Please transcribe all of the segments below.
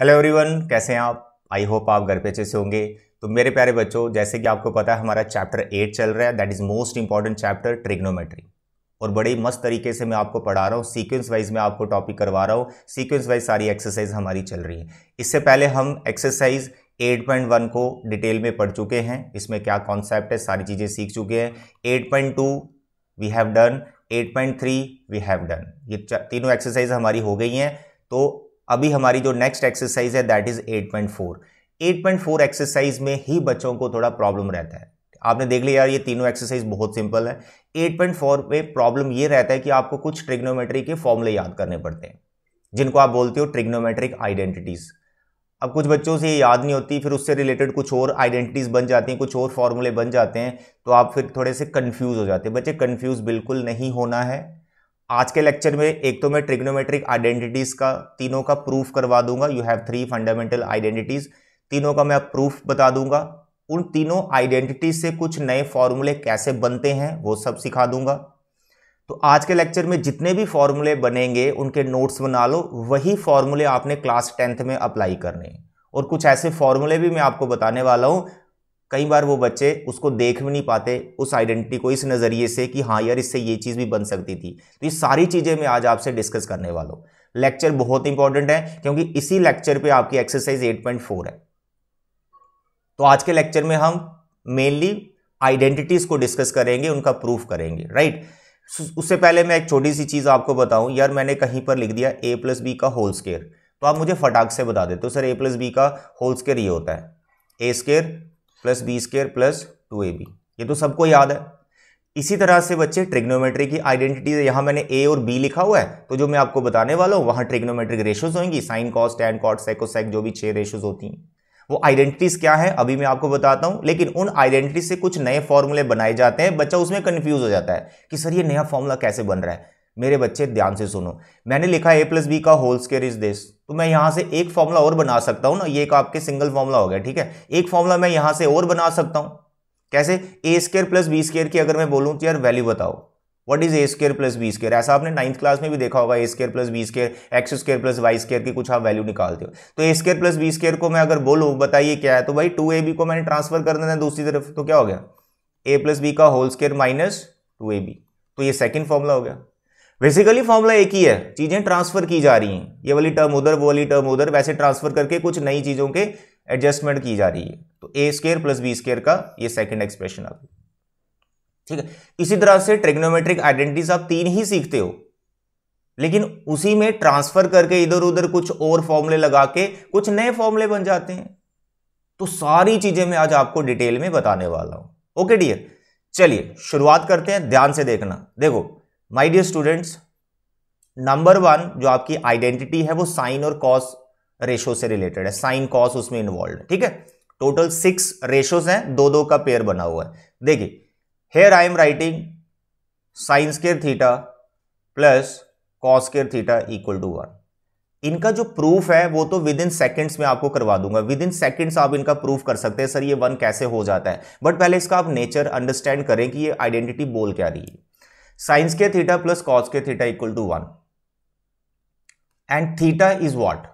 Hello everyone कैसे हैं आप आई होप आप घर पे अच्छे से होंगे तो मेरे प्यारे बच्चों जैसे कि आपको पता है हमारा चैप्टर एट चल रहा है that is most important chapter trigonometry और बड़े ही मस्त तरीके से मैं आपको पढ़ा रहा हूँ सीक्वेंस वाइज मैं आपको टॉपिक करवा रहा हूँ सीक्वेंस वाइज सारी एक्सरसाइज हमारी चल रही है इससे पहले हम एक्सरसाइज 8.1 को डिटेल में पढ़ चुके हैं इसमें क्या कॉन्सेप्ट है सारी चीज़ें सीख चुके हैं 8.2 we have done 8.3 we have done ये तीनों एक्सरसाइज हमारी हो गई हैं तो अभी हमारी जो नेक्स्ट एक्सरसाइज है दैट इज़ 8.4 8.4 एक्सरसाइज में ही बच्चों को थोड़ा प्रॉब्लम रहता है आपने देख लिया यार ये तीनों एक्सरसाइज बहुत सिंपल है 8.4 में प्रॉब्लम ये रहता है कि आपको कुछ ट्रिग्नोमेट्री के फॉर्मूले याद करने पड़ते हैं जिनको आप बोलते हो ट्रिग्नोमेट्रिक आइडेंटिटीज़ अब कुछ बच्चों से ये याद नहीं होती फिर उससे रिलेटेड कुछ और आइडेंटिटीज़ बन जाती हैं कुछ और फॉर्मूले बन जाते हैं तो आप फिर थोड़े से कन्फ्यूज़ हो जाते हैं बच्चे कन्फ्यूज़ बिल्कुल नहीं होना है आज के लेक्चर में एक तो मैं ट्रिग्नोमेट्रिक आइडेंटिटीज का तीनों का प्रूफ करवा दूंगा you have three fundamental identities तीनों का मैं प्रूफ बता दूंगा उन तीनों आइडेंटिटीज से कुछ नए फॉर्मूले कैसे बनते हैं वो सब सिखा दूंगा तो आज के लेक्चर में जितने भी फॉर्मूले बनेंगे उनके नोट्स बना लो वही फॉर्मूले आपने क्लास टेंथ में अप्लाई करने और कुछ ऐसे फॉर्मूले भी मैं आपको बताने वाला हूँ कई बार वो बच्चे उसको देख भी नहीं पाते उस आइडेंटिटी को इस नज़रिए से कि हाँ यार इससे ये चीज़ भी बन सकती थी तो ये सारी चीज़ें मैं आज आपसे डिस्कस करने वाला हूँ लेक्चर बहुत इंपॉर्टेंट है क्योंकि इसी लेक्चर पे आपकी एक्सरसाइज 8.4 है तो आज के लेक्चर में हम मेनली आइडेंटिटीज़ को डिस्कस करेंगे उनका प्रूफ करेंगे राइट उससे पहले मैं एक छोटी सी चीज़ आपको बताऊं यार मैंने कहीं पर लिख दिया ए प्लस बी का होल स्केयर तो आप मुझे फटाक से बता देते हो सर ए प्लस बी का होल स्केयर ये होता है ए square plus B square plus two A B ये तो सबको याद है इसी तरह से बच्चे ट्रिग्नोमेट्री की आइडेंटिटीज तो यहाँ मैंने ए और बी लिखा हुआ है तो जो मैं आपको बताने वाला हूँ वहाँ ट्रिग्नोमेट्रिक रेशोज होंगी sine cos tan cot sec cosec जो भी छह रेशोज होती हैं वो आइडेंटिटीज क्या है अभी मैं आपको बताता हूँ लेकिन उन आइडेंटिटी से कुछ नए फॉर्मूले बनाए जाते हैं बच्चा उसमें कन्फ्यूज हो जाता है कि सर ये नया फॉर्मूला कैसे बन रहा है मेरे बच्चे ध्यान से सुनो मैंने लिखा ए प्लस बी का होल स्केयर इज दिस तो मैं यहाँ से एक फॉर्मूला और बना सकता हूँ ना ये एक आपके सिंगल फॉर्मूला हो गया ठीक है एक फॉर्मूला मैं यहाँ से और बना सकता हूँ कैसे A square plus B square की अगर मैं बोलूँ तो यार वैल्यू बताओ what is A square plus B square ऐसा आपने नाइन्थ क्लास में भी देखा होगा A square plus B square X square plus Y square की कुछ आप वैल्यू निकालते हो तो A square plus B square को मैं अगर बोलूँ बताइए क्या है तो भाई टू ए बी को मैंने ट्रांसफर कर देना दूसरी तरफ तो क्या हो गया ए प्लस बी का whole square minus two A B तो ये सेकेंड फॉर्मूला हो गया बेसिकली फॉर्मूला एक ही है चीज़ें ट्रांसफर की जा रही हैं ये वाली टर्म उधर वो वाली टर्म उधर वैसे ट्रांसफर करके कुछ नई चीज़ों के एडजस्टमेंट की जा रही है तो A square plus B square का ये सेकंड एक्सप्रेशन आप ठीक है इसी तरह से ट्रिग्नोमेट्रिक आइडेंटिटीज आप तीन ही सीखते हो लेकिन उसी में ट्रांसफर करके इधर उधर कुछ और फॉर्मूले लगा के कुछ नए फॉर्मूले बन जाते हैं तो सारी चीजें मैं आज आपको डिटेल में बताने वाला हूं ओके डियर चलिए शुरुआत करते हैं ध्यान से देखना देखो my dear students number one जो आपकी आइडेंटिटी है वो साइन और कॉस रेशो से रिलेटेड है साइन कॉस उसमें इन्वॉल्व है ठीक है टोटल सिक्स रेशोज हैं दो दो का पेयर बना हुआ है देखिए here I am writing sine square theta plus cos square theta equal to one इनका जो प्रूफ है वो तो विद इन सेकेंड्स में आपको करवा दूंगा विद इन सेकेंड्स आप इनका प्रूफ कर सकते हैं सर ये वन कैसे हो जाता है बट पहले इसका आप नेचर अंडरस्टैंड करें कि ये आइडेंटिटी बोल क्या रही है साइंस के थीटा प्लस कॉस के theta equal to one and theta is what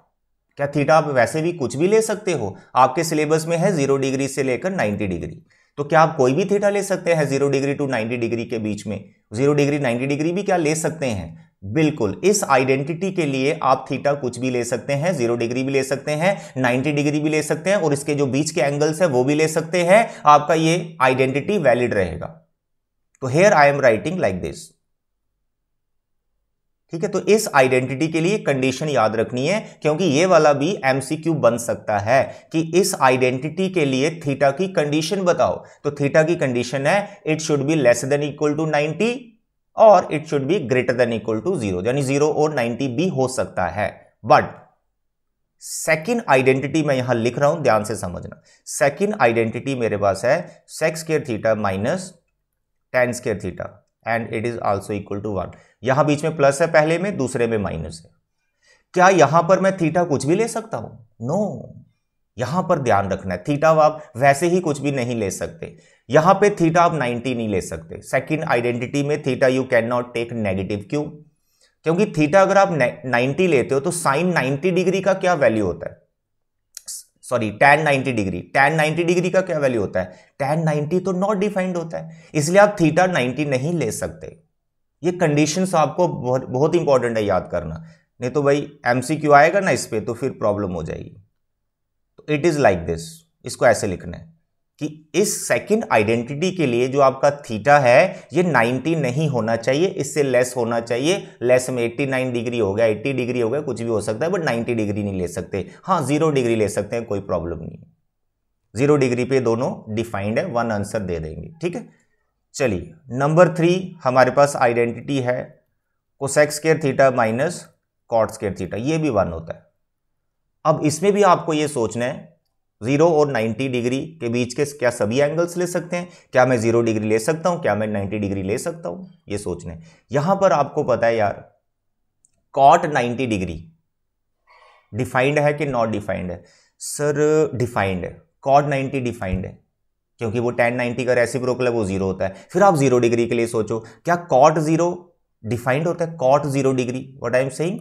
क्या थीटा आप वैसे भी कुछ भी ले सकते हो आपके सिलेबस में है जीरो डिग्री से लेकर नाइन्टी डिग्री तो क्या आप कोई भी थीटा ले सकते हैं zero degree to ninety degree के बीच में जीरो डिग्री नाइन्टी डिग्री भी क्या ले सकते हैं बिल्कुल इस आइडेंटिटी के लिए आप थीटा कुछ भी ले सकते हैं जीरो डिग्री भी ले सकते हैं नाइन्टी डिग्री भी ले सकते हैं और इसके जो बीच के एंगल्स हैं वो भी ले सकते हैं आपका ये आइडेंटिटी वैलिड रहेगा तो here I am writing like this ठीक है तो इस आइडेंटिटी के लिए कंडीशन याद रखनी है क्योंकि ये वाला भी एमसीक्यू बन सकता है कि इस आइडेंटिटी के लिए थीटा की कंडीशन बताओ तो थीटा की कंडीशन है it should be less than equal to 90 और it should be greater than equal to zero यानी जीरो और 90 भी हो सकता है बट सेकेंड आइडेंटिटी मैं यहां लिख रहा हूं ध्यान से समझना सेकेंड आइडेंटिटी मेरे पास है sec square theta minus tan square theta and it is also equal to one यहां बीच में प्लस है पहले में दूसरे में माइनस है क्या यहां पर मैं थीटा कुछ भी ले सकता हूं नो no. यहां पर ध्यान रखना है थीटा आप वैसे ही कुछ भी नहीं ले सकते यहाँ पे थीटा आप 90 नहीं ले सकते सेकंड आइडेंटिटी में theta you can not take negative क्यों क्योंकि थीटा अगर आप 90 लेते हो तो साइन 90 डिग्री का क्या वैल्यू होता है sorry tan 90 degree tan 90 degree का क्या वैल्यू होता है tan 90 तो नॉट डिफाइंड होता है इसलिए आप थीटा 90 नहीं ले सकते ये कंडीशन आपको बहुत बहुत इंपॉर्टेंट है याद करना नहीं तो भाई एम आएगा ना इस पर तो फिर प्रॉब्लम हो जाएगी तो इट इज़ लाइक दिस इसको ऐसे लिखना है कि इस सेकंड आइडेंटिटी के लिए जो आपका थीटा है ये 90 नहीं होना चाहिए इससे लेस होना चाहिए लेस में 89 डिग्री हो गया 80 डिग्री हो गया कुछ भी हो सकता है बट 90 डिग्री नहीं ले सकते हाँ जीरो डिग्री ले सकते हैं कोई प्रॉब्लम नहीं जीरो डिग्री पे दोनों डिफाइंड है वन आंसर दे देंगे ठीक है चलिए नंबर थ्री हमारे पास आइडेंटिटी है cosec square theta minus cot square theta ये भी वन होता है अब इसमें भी आपको ये सोचना है जीरो और नाइन्टी डिग्री के बीच के क्या सभी एंगल्स ले सकते हैं क्या मैं जीरो डिग्री ले सकता हूं क्या मैं नाइन्टी डिग्री ले सकता हूं ये सोचने यहां पर आपको पता है यार कॉट नाइन्टी डिग्री डिफाइंड है कि नॉट डिफाइंड है सर डिफाइंड है कॉट नाइन्टी डिफाइंड है क्योंकि वो टेन नाइन्टी का प्रोकल है वो जीरो होता है फिर आप जीरो डिग्री के लिए सोचो क्या कॉट जीरो डिफाइंड होता है cot zero degree what I am saying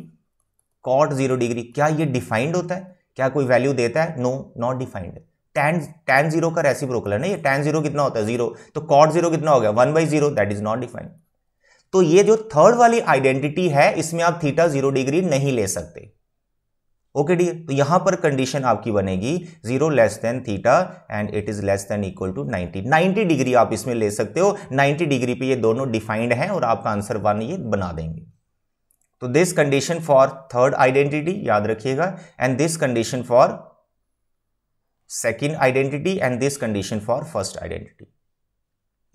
cot zero degree क्या ये डिफाइंड होता है क्या कोई वैल्यू देता है no not defined tan tan zero का ब्रोकल है ना ये टेन जीरो कितना होता है जीरो तो कॉट जीरो कितना हो गया one by zero that is not defined तो ये जो थर्ड वाली आइडेंटिटी है इसमें आप थीटा जीरो डिग्री नहीं ले सकते ओके डी तो यहां पर कंडीशन आपकी बनेगी zero less than theta and it is less than equal to ninety ninety degree आप इसमें ले सकते हो नाइनटी डिग्री पे ये दोनों डिफाइंड हैं और आपका आंसर वन ये बना देंगे तो this condition for third identity याद रखिएगा and this condition for second identity and this condition for first identity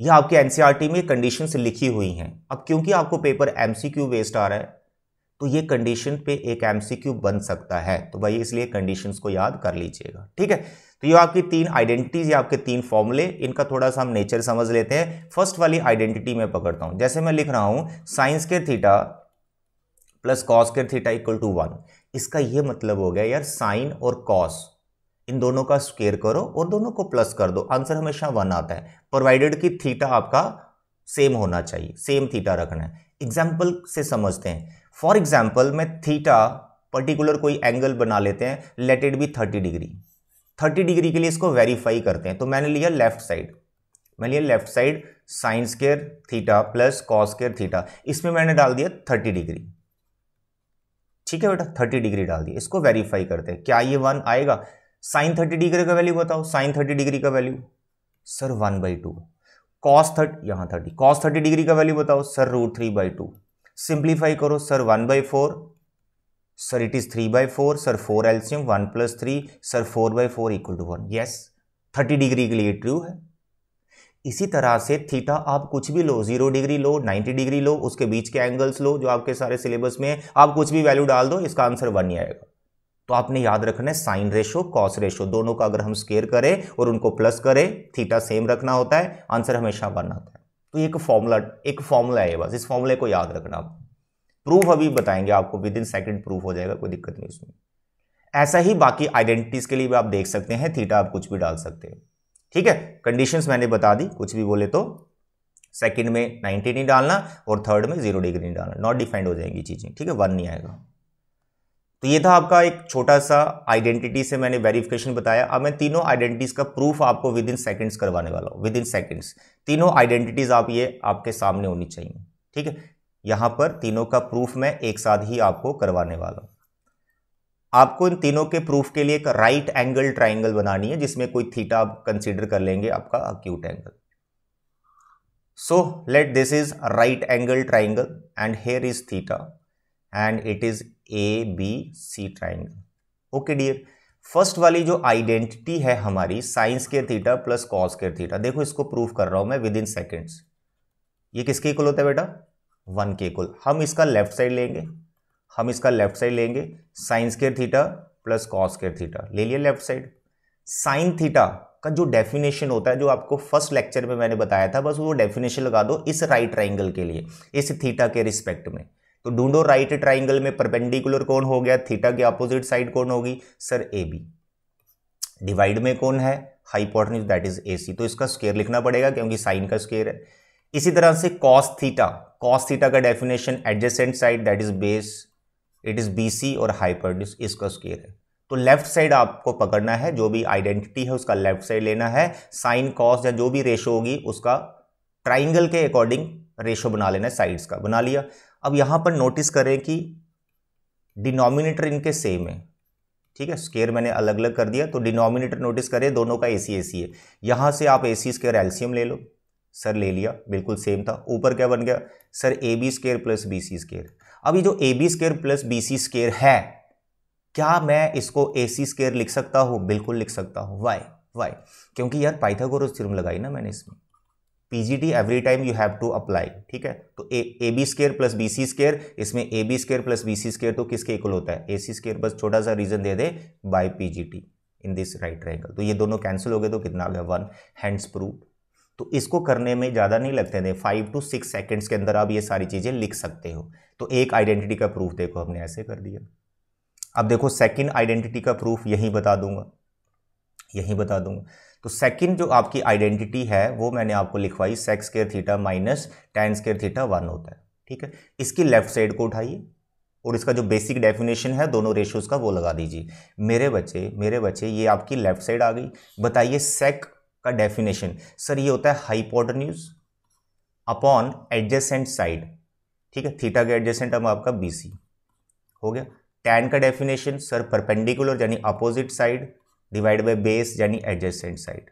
यह आपके एनसीईआरटी e में कंडीशन लिखी हुई हैं अब क्योंकि आपको पेपर एमसीक्यू वेस्ट आ रहा है तो ये कंडीशन पे एक एमसीक्यू बन सकता है तो भाई इसलिए कंडीशंस को याद कर लीजिएगा ठीक है तो ये आपकी तीन आइडेंटिटीज या आपके तीन फॉर्मूले इनका थोड़ा सा हम नेचर समझ लेते हैं फर्स्ट वाली आइडेंटिटी में पकड़ता हूं जैसे मैं लिख रहा हूं साइंस के थीटा प्लस कॉस के थीटा इक्वल टू वन इसका ये मतलब हो गया यार साइन और कॉस इन दोनों का स्क्वेयर करो और दोनों को प्लस कर दो आंसर हमेशा वन आता है प्रोवाइडेड कि थीटा आपका सेम होना चाहिए सेम थीटा रखना है एग्जाम्पल से समझते हैं फॉर एग्जाम्पल मैं थीटा पर्टिकुलर कोई एंगल बना लेते हैं let it be thirty degree thirty degree के लिए इसको वेरीफाई करते हैं तो मैंने लिया लेफ्ट साइड मैंने लिया left side sine square theta plus cos square theta इसमें मैंने डाल दिया थर्टी डिग्री ठीक है बेटा थर्टी डिग्री डाल दिया इसको वेरीफाई करते हैं क्या ये वन आएगा साइन थर्टी डिग्री का वैल्यू बताओ साइन थर्टी डिग्री का value sir one by two cos thirty यहाँ थर्टी कॉस थर्टी डिग्री का वैल्यू बताओ sir root three by two simplify करो sir one by four sir it is three by four sir four LCM one plus three sir four by four equal to one yes thirty degree के लिए true है इसी तरह से theta आप कुछ भी लो जीरो डिग्री लो नाइन्टी डिग्री लो उसके बीच के एंगल्स लो जो आपके सारे सिलेबस में है आप कुछ भी वैल्यू डाल दो इसका आंसर वन ही आएगा तो आपने याद रखना है साइन रेशो कॉस रेशो दोनों का अगर हम स्केयर करें और उनको प्लस करें थीटा सेम रखना होता है आंसर हमेशा वन आता है तो एक फॉर्मूला एक फॉर्मूला है बस इस फॉर्मूले को याद रखना आप प्रूफ अभी बताएंगे आपको विद इन सेकेंड प्रूफ हो जाएगा कोई दिक्कत नहीं उसमें ऐसा ही बाकी आइडेंटिटीज के लिए भी आप देख सकते हैं थीटा आप कुछ भी डाल सकते हैं ठीक है कंडीशंस मैंने बता दी कुछ भी बोले तो सेकंड में 90 नहीं डालना और थर्ड में जीरो डिग्री नहीं डालना नॉट डिफाइंड हो जाएंगी चीज़ें ठीक है वन नहीं आएगा तो ये था आपका एक छोटा सा आइडेंटिटी से मैंने वेरिफिकेशन बताया अब मैं तीनों आइडेंटिटीज़ का प्रूफ आपको विद इन सेकेंड्स करवाने वाला हूँ विद इन सेकेंड्स तीनों आइडेंटिटीज़ आप ये आपके सामने होनी चाहिए ठीक है यहाँ पर तीनों का प्रूफ मैं एक साथ ही आपको करवाने वाला हूँ आपको इन तीनों के प्रूफ के लिए एक राइट एंगल ट्राइंगल बनानी है जिसमें कोई थीटा आप कंसिडर कर लेंगे आपका acute angle so let this is right angle triangle and here is theta and it is A B C triangle okay dear first वाली जो आइडेंटिटी है हमारी साइंस के थीटा प्लस कॉस के थीटा देखो इसको प्रूफ कर रहा हूं मैं विद इन सेकेंड्स ये किसके इक्वल होता है बेटा वन के इक्वल हम इसका लेफ्ट साइड लेंगे हम इसका लेफ्ट साइड लेंगे sine square theta plus cos square theta ले लिया लेफ्ट साइड साइन थीटा का जो डेफिनेशन होता है जो आपको फर्स्ट लेक्चर में मैंने बताया था बस वो डेफिनेशन लगा दो इस राइट ट्राइंगल के लिए इस थीटा के रिस्पेक्ट में तो ढूंढो राइट ट्राइंगल में परपेंडिकुलर कौन हो गया थीटा के अपोजिट साइड कौन होगी सर ए बी डिवाइड में कौन है हाइपोटनिज दैट इज ए सी तो इसका स्केयर लिखना पड़ेगा क्योंकि साइन का स्केयर है इसी तरह से कॉस थीटा कॉस थीटा का definition adjacent side that is base it is B C और हाइपरड्यूस इसका स्केयर है तो लेफ्ट साइड आपको पकड़ना है जो भी आइडेंटिटी है उसका लेफ्ट साइड लेना है साइन कॉस या जो भी रेशो होगी उसका ट्राइंगल के अकॉर्डिंग रेशो बना लेना है साइड्स का बना लिया अब यहाँ पर नोटिस करें कि डिनोमिनेटर इनके सेम है ठीक है स्केयर मैंने अलग अलग कर दिया तो डिनोमिनेटर नोटिस करें दोनों का ए सी है यहाँ से आप ए सी स्केयर एल्सियम ले लो सर ले लिया बिल्कुल सेम था ऊपर क्या बन गया sir A B square plus B C square अब ये जो A B square plus B C square है क्या मैं इसको ए सी स्केयर लिख सकता हूँ बिल्कुल लिख सकता हूँ वाई वाई क्योंकि यार पाइथागोरस थ्योरम लगाई ना मैंने इसमें PGT every time you have to apply ठीक है तो A B square plus B C square इसमें A B square plus B C square तो किसके इक्वल होता है ए सी स्केयर बस छोटा सा रीजन दे दे by T in this right triangle तो ये दोनों कैंसिल हो गए तो कितना आ गया वन हैंड्स प्रूफ तो इसको करने में ज़्यादा नहीं लगते थे फाइव टू सिक्स सेकेंड्स के अंदर आप ये सारी चीज़ें लिख सकते हो तो एक आइडेंटिटी का प्रूफ देखो हमने ऐसे कर दिया अब देखो सेकंड आइडेंटिटी का प्रूफ यहीं बता दूंगा यहीं बता दूंगा तो सेकेंड जो आपकी आइडेंटिटी है वो मैंने आपको लिखवाई sec square theta minus tan square theta one होता है ठीक है इसकी लेफ्ट साइड को उठाइए और इसका जो बेसिक डेफिनेशन है दोनों रेशियोज़ का वो लगा दीजिए मेरे बच्चे मेरे बच्चे ये आपकी लेफ्ट साइड आ गई बताइए सेक का डेफिनेशन सर ये होता है हाइपोटन्यूज अपॉन एडजेसेंट साइड ठीक है थीटा के एडजेसेंट अब आपका बी सी हो गया टैन का डेफिनेशन सर परपेंडिकुलर यानी opposite side divide by base यानी एडजेसेंट साइड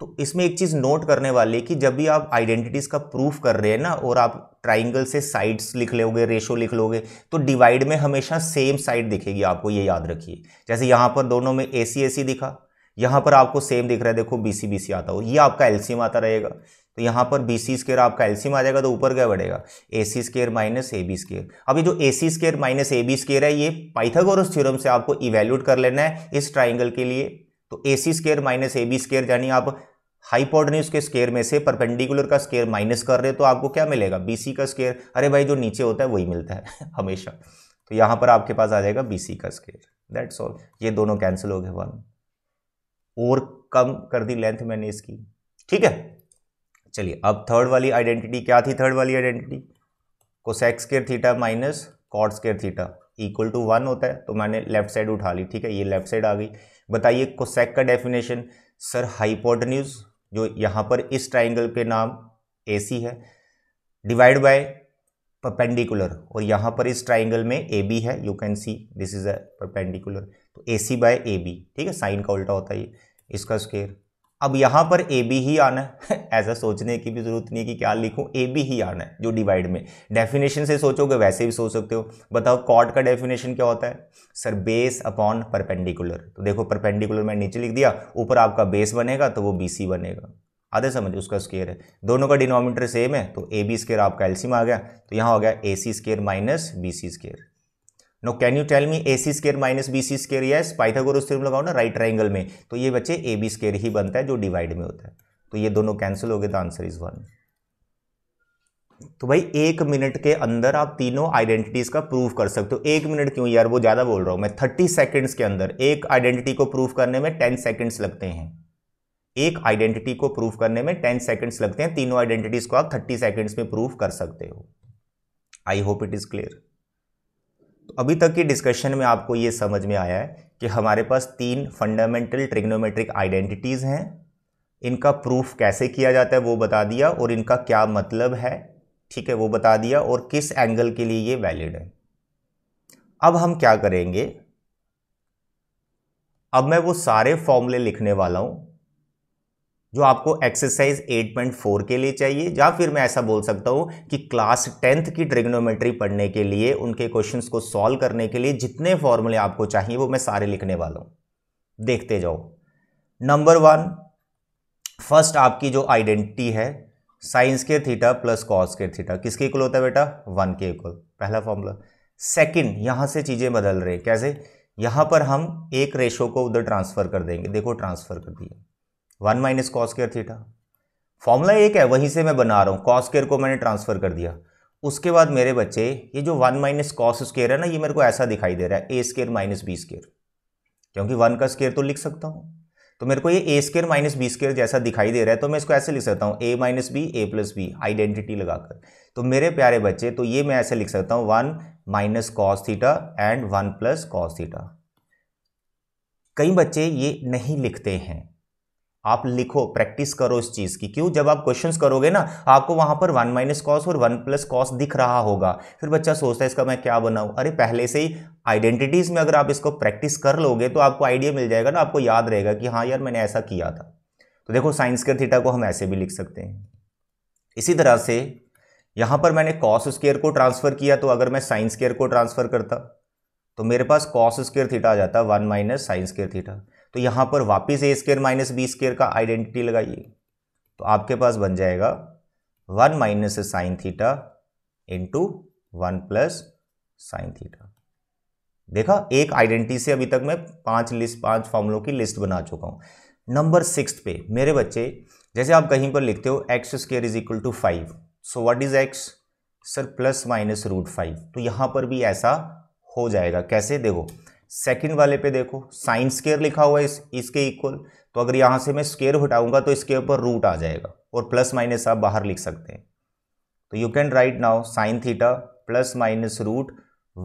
तो इसमें एक चीज़ नोट करने वाली है कि जब भी आप आइडेंटिटीज़ का प्रूफ कर रहे हैं ना और आप ट्राइंगल से साइड्स लिख लोगे रेशो लिख लोगे तो डिवाइड में हमेशा सेम साइड दिखेगी आपको ये याद रखिए जैसे यहां पर दोनों में ए सी ए सी दिखा यहाँ पर आपको सेम दिख रहा है देखो बी सी बी सी आता हो ये आपका एलसीएम आता रहेगा तो यहाँ पर बी सी स्केयर आपका एलसीएम आ जाएगा तो ऊपर क्या बढ़ेगा A C square minus A B square अभी जो A C square minus A B square है ये पाइथागोरस थ्योरम से आपको इवेल्यूट कर लेना है इस ट्राइंगल के लिए तो A C square minus A B square यानी आप हाइपोडन्यूज के स्केयर में से परपेंडिकुलर का स्केयर माइनस कर रहे हो तो आपको क्या मिलेगा बी सी का स्केयर अरे भाई जो नीचे होता है वही मिलता है हमेशा तो यहाँ पर आपके पास आ जाएगा बी सी का स्केयर दैट्स ऑल ये दोनों कैंसिल हो गए वन और कम कर दी लेंथ मैंने इसकी ठीक है चलिए अब थर्ड वाली आइडेंटिटी क्या थी थर्ड वाली identity cosec square theta minus cot square theta equal to one होता है तो मैंने लेफ्ट साइड उठा ली ठीक है ये लेफ्ट साइड आ गई बताइए कोसेक का डेफिनेशन सर हाइपोटन्यूज जो यहाँ पर इस ट्राइंगल पे नाम ए सी है डिवाइड बाय परपेंडिकुलर और यहाँ पर इस ट्राइंगल में ए बी है you can see this is a perpendicular तो A C bye A B ठीक है साइन का उल्टा होता है ये इसका स्केयर अब यहाँ पर ए बी ही आना है ऐसा सोचने की भी ज़रूरत नहीं है कि क्या लिखूँ ए बी ही आना है जो डिवाइड में डेफिनेशन से सोचोगे वैसे भी सोच सकते हो बताओ कॉट का डेफिनेशन क्या होता है सर बेस अपॉन परपेंडिकुलर तो देखो परपेंडिकुलर मैं नीचे लिख दिया ऊपर आपका बेस बनेगा तो वो बी सी बनेगा आधे समझ उसका स्केयर है दोनों का डिनोमीटर सेम है तो ए बी स्केयर आपका एल्सीम आ गया तो यहाँ हो गया A C square minus B C square no can you tell me A C square minus B C square yes Pythagoras theorem लगाओ ना राइट ट्राइंगल में तो ये बच्चे ए बी स्केयर ही बनता है जो डिवाइड में होता है तो ये दोनों कैंसिल हो गए तो आंसर इज वन तो भाई एक मिनट के अंदर आप तीनों आइडेंटिटीज का प्रूफ कर सकते हो एक मिनट क्यों यार वो ज़्यादा बोल रहा हूं मैं थर्टी सेकेंड्स के अंदर एक आइडेंटिटी को प्रूफ करने में टेन सेकेंड्स लगते हैं एक आइडेंटिटी को प्रूफ करने में टेन सेकेंड्स लगते हैं तीनों आइडेंटिटीज को आप थर्टी सेकेंड्स में प्रूफ कर सकते हो I hope it is clear तो अभी तक की डिस्कशन में आपको ये समझ में आया है कि हमारे पास तीन फंडामेंटल ट्रिग्नोमेट्रिक आइडेंटिटीज़ हैं इनका प्रूफ कैसे किया जाता है वो बता दिया और इनका क्या मतलब है ठीक है वो बता दिया और किस एंगल के लिए ये वैलिड है अब हम क्या करेंगे अब मैं वो सारे फॉर्मूले लिखने वाला हूँ जो आपको एक्सरसाइज 8.4 के लिए चाहिए या फिर मैं ऐसा बोल सकता हूँ कि क्लास टेंथ की ट्रिग्नोमेट्री पढ़ने के लिए उनके क्वेश्चंस को सॉल्व करने के लिए जितने फॉर्मूले आपको चाहिए वो मैं सारे लिखने वाला हूँ देखते जाओ नंबर वन फर्स्ट आपकी जो आइडेंटिटी है साइंस के थीटा प्लस कॉस के थीटा किसके इक्वल होता है बेटा वन के इक्वल पहला फॉर्मूला सेकेंड यहाँ से चीज़ें बदल रहे कैसे यहाँ पर हम एक रेशो को उधर ट्रांसफ़र कर देंगे देखो ट्रांसफ़र कर दिया one minus cos square theta formula एक है वहीं से मैं बना रहा हूँ कॉस केयर को मैंने ट्रांसफ़र कर दिया उसके बाद मेरे बच्चे ये जो वन माइनस कॉस स्केयर है ना ये मेरे को ऐसा दिखाई दे रहा है ए स्केयर माइनस बी स्केयर क्योंकि वन का स्केयर तो लिख सकता हूँ तो मेरे को ये A square minus B square जैसा दिखाई दे रहा है तो मैं इसको ऐसे लिख सकता हूँ A minus B A plus B identity लगाकर तो मेरे प्यारे बच्चे तो ये मैं ऐसे लिख सकता हूँ one minus cos theta and one plus cos theta कई बच्चे ये नहीं लिखते हैं आप लिखो प्रैक्टिस करो इस चीज़ की क्यों जब आप क्वेश्चन करोगे ना आपको वहाँ पर वन माइनस कॉस और वन प्लस कॉस दिख रहा होगा फिर बच्चा सोचता है इसका मैं क्या बनाऊँ अरे पहले से ही आइडेंटिटीज़ में अगर आप इसको प्रैक्टिस कर लोगे तो आपको आइडिया मिल जाएगा ना आपको याद रहेगा कि हाँ यार मैंने ऐसा किया था तो देखो साइंस के थीटा को हम ऐसे भी लिख सकते हैं इसी तरह से यहाँ पर मैंने कॉस स्केयर को ट्रांसफ़र किया तो अगर मैं साइंस केयर को ट्रांसफ़र करता तो मेरे पास कॉस स्केयर थीटा आ जाता one minus sine square theta तो यहाँ पर वापस A square minus B square का आइडेंटिटी लगाइए तो आपके पास बन जाएगा one minus sine theta into one plus sine theta देखा एक आइडेंटिटी से अभी तक मैं पांच लिस्ट पांच फॉर्मुलों की लिस्ट बना चुका हूँ नंबर सिक्स पे मेरे बच्चे जैसे आप कहीं पर लिखते हो X square is equal to five so what is X sir plus minus root five तो यहाँ पर भी ऐसा हो जाएगा कैसे देखो सेकंड वाले पे देखो साइन स्केयर लिखा हुआ है इस इसके इक्वल तो अगर यहां से मैं स्केयर हटाऊंगा तो इसके ऊपर रूट आ जाएगा और प्लस माइनस आप बाहर लिख सकते हैं तो you can write now sine theta plus minus root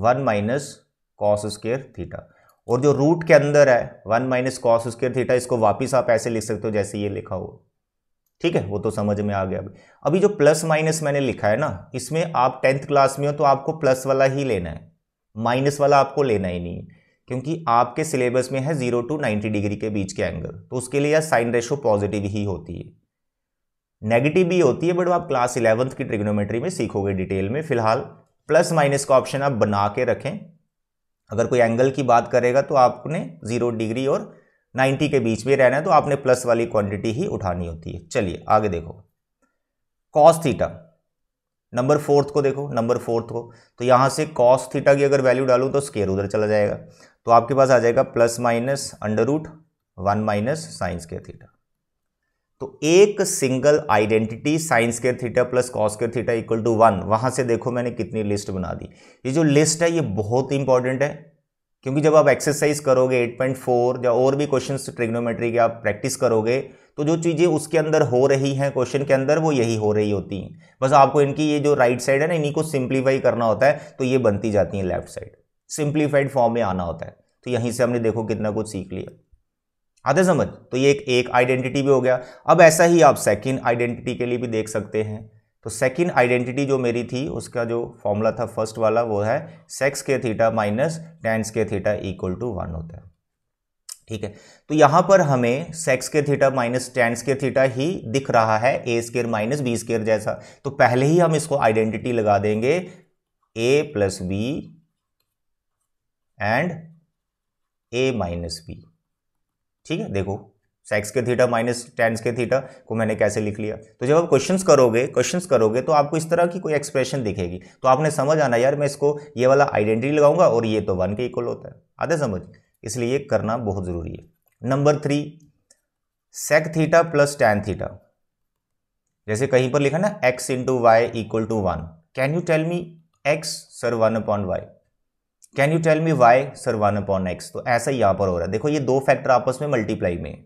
one minus cos square theta और जो रूट के अंदर है one minus cos square theta इसको वापिस आप ऐसे लिख सकते हो जैसे ये लिखा हो ठीक है वो तो समझ में आ गया अभी अभी जो प्लस माइनस मैंने लिखा है ना इसमें आप टेंथ क्लास में हो तो आपको प्लस वाला ही लेना है माइनस वाला आपको लेना ही नहीं है क्योंकि आपके सिलेबस में है जीरो टू नाइन्टी डिग्री के बीच के एंगल तो उसके लिए यह साइन रेशो पॉजिटिव ही होती है नेगेटिव भी होती है बट आप क्लास इलेवंथ की ट्रिग्नोमेट्री में सीखोगे डिटेल में फिलहाल प्लस माइनस का ऑप्शन आप बना के रखें अगर कोई एंगल की बात करेगा तो आपने जीरो डिग्री और नाइन्टी के बीच में रहना है तो आपने प्लस वाली क्वांटिटी ही उठानी होती है चलिए आगे देखो कॉस थीटा नंबर फोर्थ को देखो नंबर फोर्थ को तो यहाँ से कॉस थीटा की अगर वैल्यू डालूँ तो स्केयर उधर चला जाएगा तो आपके पास आ जाएगा plus minus under root one minus sine square theta तो एक single identity sine square theta plus cos square theta equal to one वहाँ से देखो मैंने कितनी लिस्ट बना दी ये जो लिस्ट है ये बहुत इंपॉर्टेंट है क्योंकि जब आप एक्सरसाइज करोगे 8.4 या और भी क्वेश्चन ट्रिग्नोमेट्री के आप प्रैक्टिस करोगे तो जो चीज़ें उसके अंदर हो रही हैं क्वेश्चन के अंदर वो यही हो रही होती हैं बस आपको इनकी ये जो राइट साइड है ना इन्हीं को सिंप्लीफाई करना होता है तो ये बनती जाती है लेफ्ट साइड सिंप्लीफाइड फॉर्म में आना होता है तो यहीं से हमने देखो कितना कुछ सीख लिया आते समझ तो ये एक आइडेंटिटी भी हो गया अब ऐसा ही आप सेकेंड आइडेंटिटी के लिए भी देख सकते हैं तो सेकंड आइडेंटिटी जो मेरी थी उसका जो फॉर्मूला था फर्स्ट वाला वो है सेक्स के थीटा माइनस टेंस के थीटा इक्वल टू वन होता है ठीक है तो यहां पर हमें सेक्स के थीटा माइनस टेंस के थीटा ही दिख रहा है ए स्केयर माइनस बी स्केयर जैसा तो पहले ही हम इसको आइडेंटिटी लगा देंगे a plus b and a minus b ठीक है देखो सेक्स के थीटा माइनस टेंस के थीटा को मैंने कैसे लिख लिया तो जब आप क्वेश्चन करोगे क्वेश्चन करोगे तो आपको इस तरह की कोई एक्सप्रेशन दिखेगी तो आपने समझ आना यार मैं इसको ये वाला आइडेंटिटी लगाऊंगा और ये तो वन के इक्वल होता है आधे समझ इसलिए करना बहुत ज़रूरी है number three sec theta plus tan theta जैसे कहीं पर लिखा ना x into y equal to one can you tell me x sir one upon y can you tell me y sir one upon x तो ऐसा ही यहाँ पर हो रहा है देखो ये दो फैक्टर आपस में मल्टीप्लाई में है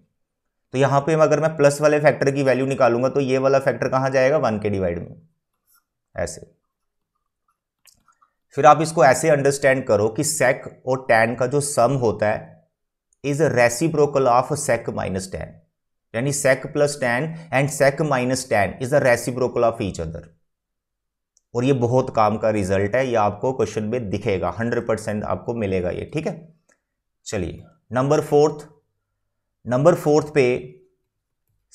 तो यहाँ पे अगर मैं प्लस वाले फैक्टर की वैल्यू निकालूंगा तो ये वाला फैक्टर कहाँ जाएगा वन के डिवाइड में ऐसे फिर आप इसको ऐसे अंडरस्टैंड करो कि सेक और टैन का जो सम होता है is reciprocal of sec minus tan यानी sec plus tan and sec minus tan is a reciprocal of each other और ये बहुत काम का रिजल्ट है ये आपको क्वेश्चन में दिखेगा हंड्रेड परसेंट आपको मिलेगा ये ठीक है चलिए नंबर फोर्थ नंबर फोर्थ पे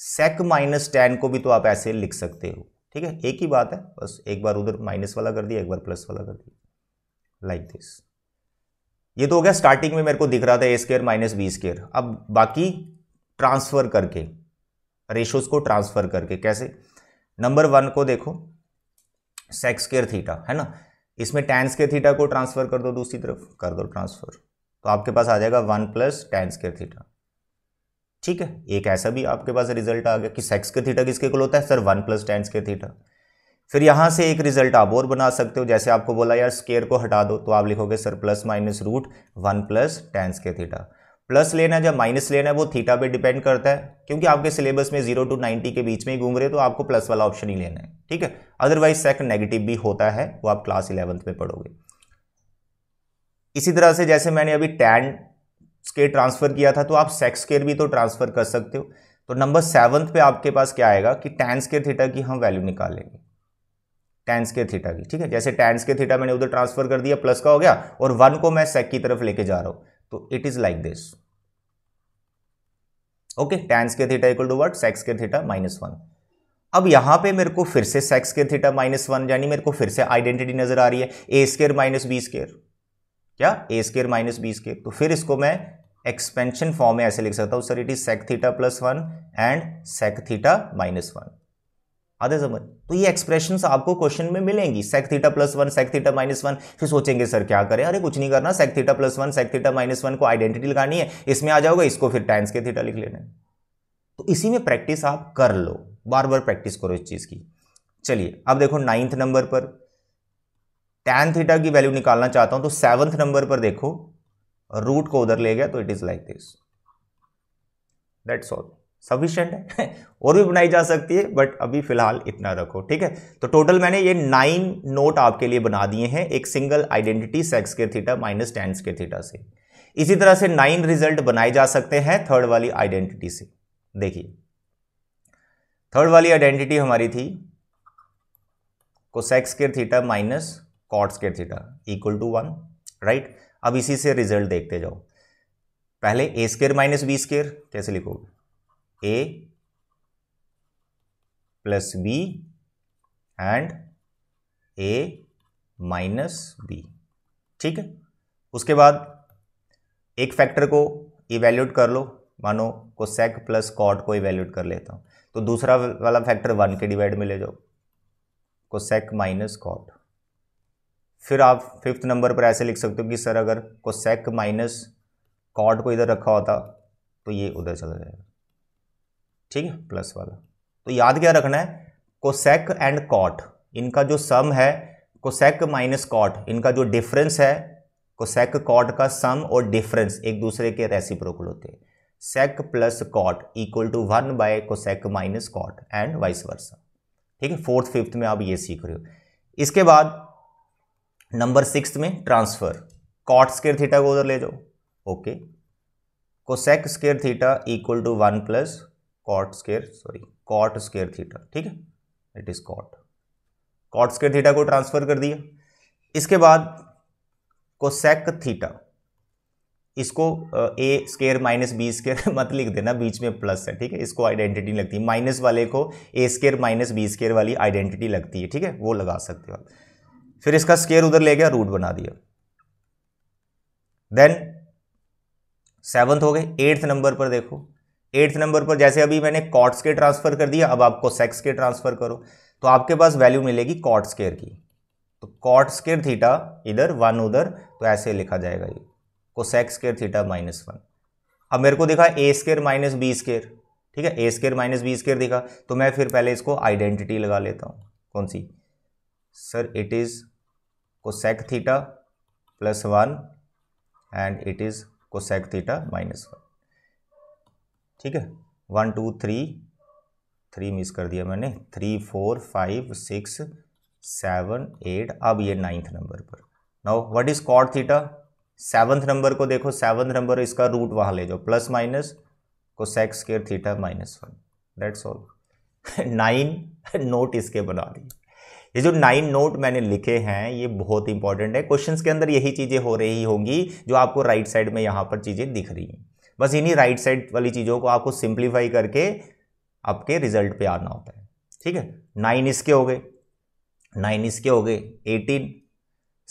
सेक माइनस टेन को भी तो आप ऐसे लिख सकते हो ठीक है एक ही बात है बस एक बार उधर माइनस वाला कर दिया एक बार प्लस वाला कर दिया लाइक like दिस ये तो हो गया स्टार्टिंग में मेरे को दिख रहा था a square minus B square अब बाकी ट्रांसफ़र करके रेशोज को ट्रांसफ़र करके कैसे नंबर वन को देखो सेक्स केयर थीटा है ना इसमें टेन स्केयर थीटा को ट्रांसफ़र कर दो दूसरी तरफ कर दो ट्रांसफ़र तो आपके पास आ जाएगा one plus tan square theta ठीक है एक ऐसा भी आपके पास रिजल्ट आ गया कि सेक्स के थीटा किसके कुल होता है सर वन प्लस टेंस के थीटा फिर यहाँ से एक रिजल्ट आप और बना सकते हो जैसे आपको बोला यार स्केयर को हटा दो तो आप लिखोगे sir plus minus root one plus tan के थीटा प्लस लेना है जब माइनस लेना है वो थीटा पे डिपेंड करता है क्योंकि आपके सिलेबस में जीरो टू नाइन्टी के बीच में ही घूम रहे हो तो आपको प्लस वाला ऑप्शन ही लेना है ठीक है अदरवाइज सेकंड नेगेटिव भी होता है वो आप क्लास इलेवंथ में पढ़ोगे इसी तरह से जैसे मैंने अभी टेन स्केयर ट्रांसफ़र किया था तो आप सेक्स स्केयर भी तो ट्रांसफ़र कर सकते हो तो नंबर सेवन्थ पे आपके पास क्या आएगा कि टेन स्केयर थीटा की हम वैल्यू निकालेंगे टेन स्केयर थीटा की ठीक है जैसे टेन स्केयर थीटा मैंने उधर ट्रांसफ़र कर दिया प्लस का हो गया और वन को मैं सेक की तरफ लेके जा रहा हूं तो it is like this okay tan square theta equal to what sec square theta minus one अब यहां पे मेरे को फिर से सेक्स के थीटा माइनस वन यानी मेरे को फिर से आइडेंटिटी नजर आ रही है ए स्केयर माइनस बी स्केयर क्या a square minus B square तो फिर इसको मैं एक्सपेंशन फॉर्म में ऐसे लिख सकता हूँ sir it is sec theta plus one and sec theta minus one आधे समझ तो ये एक्सप्रेशन आपको क्वेश्चन में मिलेंगी sec theta plus one sec theta minus one फिर सोचेंगे सर क्या करें अरे कुछ नहीं करना sec theta plus one sec theta minus one को आइडेंटिटी लगानी है इसमें आ जाओगे इसको फिर टेंस के थीटा लिख लेना तो इसी में प्रैक्टिस आप कर लो बार बार प्रैक्टिस करो इस चीज़ की चलिए अब देखो नाइन्थ नंबर पर टेन थीटा की वैल्यू निकालना चाहता हूं तो सेवंथ नंबर पर देखो रूट को उधर ले गया तो it is like this that's all sufficient है और भी बनाई जा सकती है बट अभी फिलहाल इतना रखो ठीक है तो टोटल मैंने ये नाइन नोट आपके लिए बना दिए हैं एक सिंगल आइडेंटिटी सेक्स के थीटा माइनस टेन के थीटा से इसी तरह से नाइन रिजल्ट बनाए जा सकते हैं थर्ड वाली आइडेंटिटी से देखिए थर्ड वाली आइडेंटिटी हमारी थी को सेक्स के theta minus cot square theta equal to one right अब इसी से रिजल्ट देखते जाओ पहले a square minus B square कैसे लिखोगे a plus b and a minus b ठीक है उसके बाद एक फैक्टर को इवेल्यूट कर लो मानो को सेक प्लस कॉट को इवेल्यूट कर लेता हूँ तो दूसरा वाला फैक्टर वन के डिवाइड में ले जाओ को सेक माइनस कॉट फिर आप फिफ्थ नंबर पर ऐसे लिख सकते हो कि सर अगर कोसेक माइनस कॉट को इधर रखा होता तो ये उधर चला जाएगा ठीक है प्लस वाला तो याद क्या रखना है कोसेक एंड कॉट इनका जो सम है कोसेक माइनस कॉट इनका जो डिफरेंस है कोसेक कॉट का सम और डिफरेंस एक दूसरे के रेसिप्रोकल होते हैं sec plus cot equal to one by cosec minus cot and vice versa ठीक है फोर्थ फिफ्थ में आप ये सीख रहे हो इसके बाद नंबर सिक्स में ट्रांसफर कॉट स्केयर थीटा को उधर ले जाओ okay cosec square theta equal to one plus cot square sorry cot square theta ठीक है it is cot cot square theta को ट्रांसफर कर दिया इसके बाद कोसेक थीटा इसको a square minus B square मत लिख देना बीच में प्लस है ठीक है इसको आइडेंटिटी लगती है माइनस वाले को a square minus B square वाली आइडेंटिटी लगती है ठीक है वो लगा सकते हो आप फिर इसका स्केयर उधर ले गया रूट बना दिया देन सेवन्थ हो गए एट्थ नंबर पर देखो एट्थ नंबर पर जैसे अभी मैंने कॉट्स के ट्रांसफर कर दिया अब आपको सेक्स के ट्रांसफर करो तो आपके पास वैल्यू मिलेगी कॉट स्केयर की तो कॉट स्केयर थीटा इधर वन उधर तो ऐसे लिखा जाएगा ये को sec square theta minus one अब मेरे को दिखा a square minus B square ठीक है ए स्केयर माइनस बी स्केयर दिखा तो मैं फिर पहले इसको आइडेंटिटी लगा लेता हूँ कौन सी sir it is cosec theta plus one and it is cosec theta minus one ठीक है one two three three miss कर दिया मैंने three four five six seven eight अब ये नाइन्थ नंबर पर now what is cot theta seventh number को देखो सेवन्थ नंबर इसका रूट वहां ले जाओ plus minus cosec square theta minus one that's all nine note इसके बना दिए ये जो नाइन नोट मैंने लिखे हैं ये बहुत इंपॉर्टेंट है क्वेश्चन के अंदर यही चीज़ें हो रही होंगी जो आपको राइट right साइड में यहाँ पर चीज़ें दिख रही हैं बस इन्हीं राइट साइड वाली चीज़ों को आपको सिंप्लीफाई करके आपके रिजल्ट पे आना होता है ठीक है नाइन इसके हो गए नाइन इसके हो गए एटीन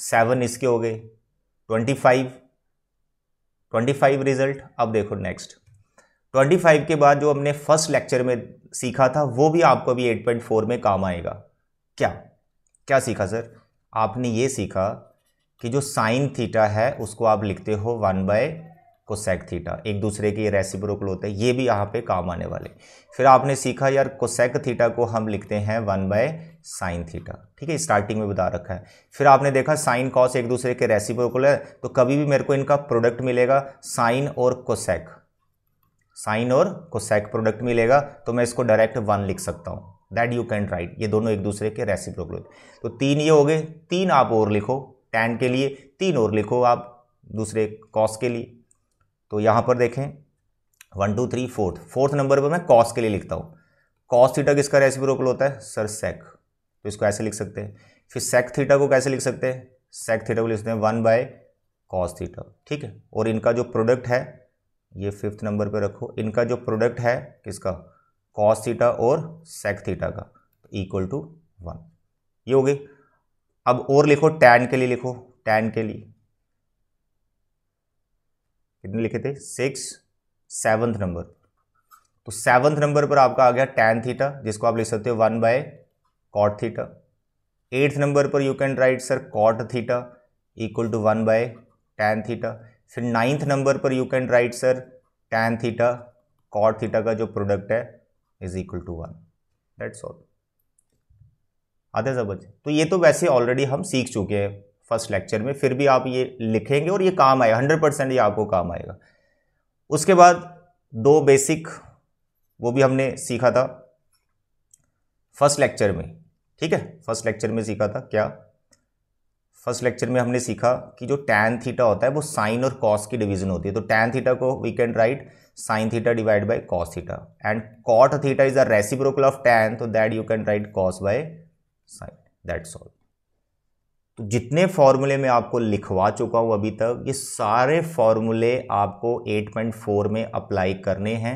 सेवन इसके हो गए twenty five twenty five result अब देखो नेक्स्ट ट्वेंटी फाइव के बाद जो हमने फर्स्ट लेक्चर में सीखा था वो भी आपको अभी एट पॉइंट फोर में काम आएगा क्या क्या सीखा सर आपने ये सीखा कि जो साइन थीटा है उसको आप लिखते हो वन बाय सेक थीटा एक दूसरे के रेसिप्रोकल होते हैं ये भी यहाँ पे काम आने वाले फिर आपने सीखा यार कोसेक थीटा को हम लिखते हैं वन बाय साइन थीटा ठीक है स्टार्टिंग में बता रखा है फिर आपने देखा साइन कॉस एक दूसरे के रेसिप्रोकल है तो कभी भी मेरे को इनका प्रोडक्ट मिलेगा साइन और कोसेक साइन और कोसेक प्रोडक्ट मिलेगा तो मैं इसको डायरेक्ट वन लिख सकता हूँ दैट यू कैन राइट ये दोनों एक दूसरे के रेसिप्रोकल होते तो तीन ये हो गए तीन आप और लिखो टेन के लिए तीन और लिखो आप दूसरे कॉस के लिए तो यहाँ पर देखें one two three fourth fourth number पर मैं कॉस के लिए लिखता हूँ कॉस थीटा किसका रेसिप्रोकल होता है सर सेक तो इसको ऐसे लिख सकते हैं फिर सेक थीटा को कैसे लिख सकते हैं सेक थीटा को लिखते हैं वन बाय कॉस थीटा ठीक है और इनका जो प्रोडक्ट है ये फिफ्थ नंबर पे रखो इनका जो प्रोडक्ट है किसका कॉस थीटा और सेक थीटा का इक्वल टू वन ये हो गई अब और लिखो टैन के लिए लिखो टैन के लिए कितने लिखे थे सिक्स सेवंथ नंबर तो सेवन्थ नंबर पर आपका आ गया टैन थीटा जिसको आप लिख सकते हो one by cot theta eighth number पर you can write sir cot theta equal to one by tan theta फिर नाइन्थ नंबर पर you can write sir tan theta cot theta का जो प्रोडक्ट है is equal to one that's all आधे सब तो ये तो वैसे ऑलरेडी हम सीख चुके हैं फर्स्ट लेक्चर में फिर भी आप ये लिखेंगे और ये काम आएगा हंड्रेड परसेंट ये आपको काम आएगा उसके बाद दो बेसिक वो भी हमने सीखा था फर्स्ट लेक्चर में ठीक है फर्स्ट लेक्चर में सीखा था क्या फर्स्ट लेक्चर में हमने सीखा कि जो टैन थीटा होता है वो साइन और कॉस की डिवीजन होती है तो टैन थीटा को we can write sine theta divided by cos theta and cot theta is a reciprocal of tan तो that you can write cos by sin that's all तो जितने फॉर्मूले में आपको लिखवा चुका हूँ अभी तक ये सारे फॉर्मूले आपको 8.4 में अप्लाई करने हैं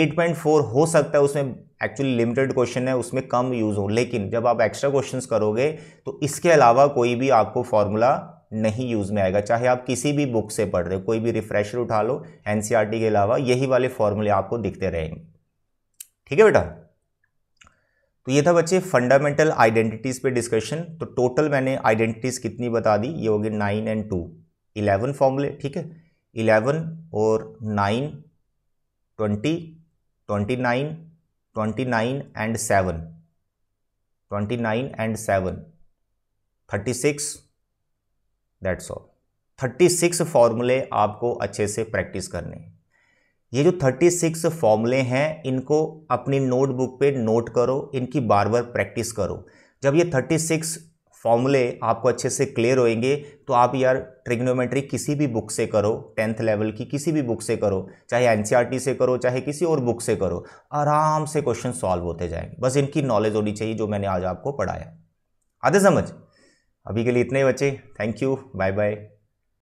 8.4 हो सकता है उसमें एक्चुअली लिमिटेड क्वेश्चन है उसमें कम यूज़ हो लेकिन जब आप एक्स्ट्रा क्वेश्चंस करोगे तो इसके अलावा कोई भी आपको फॉर्मूला नहीं यूज़ में आएगा चाहे आप किसी भी बुक से पढ़ रहे हो कोई भी रिफ्रेशर उठा लो एन e के अलावा यही वाले फॉर्मूले आपको दिखते रहेंगे ठीक है बेटा तो ये था बच्चे फंडामेंटल आइडेंटिटीज़ पे डिस्कशन तो टोटल मैंने आइडेंटिटीज़ कितनी बता दी ये होगी नाइन एंड टू इलेवन फॉर्मूले ठीक है इलेवन और nine twenty twenty nine twenty nine and seven twenty nine and seven thirty six that's all thirty six फॉर्मूले आपको अच्छे से प्रैक्टिस करने हैं ये जो थर्टी सिक्स फॉर्मूले हैं इनको अपनी नोटबुक पे नोट करो इनकी बार बार प्रैक्टिस करो जब ये थर्टी सिक्स फॉर्मूले आपको अच्छे से क्लियर होएंगे तो आप यार ट्रिग्नोमेट्री किसी भी बुक से करो टेंथ लेवल की किसी भी बुक से करो चाहे एन e से करो चाहे किसी और बुक से करो आराम से क्वेश्चन सॉल्व होते जाएंगे बस इनकी नॉलेज होनी चाहिए जो मैंने आज आपको पढ़ाया आधे समझ अभी के लिए इतने ही बच्चे थैंक यू बाय बाय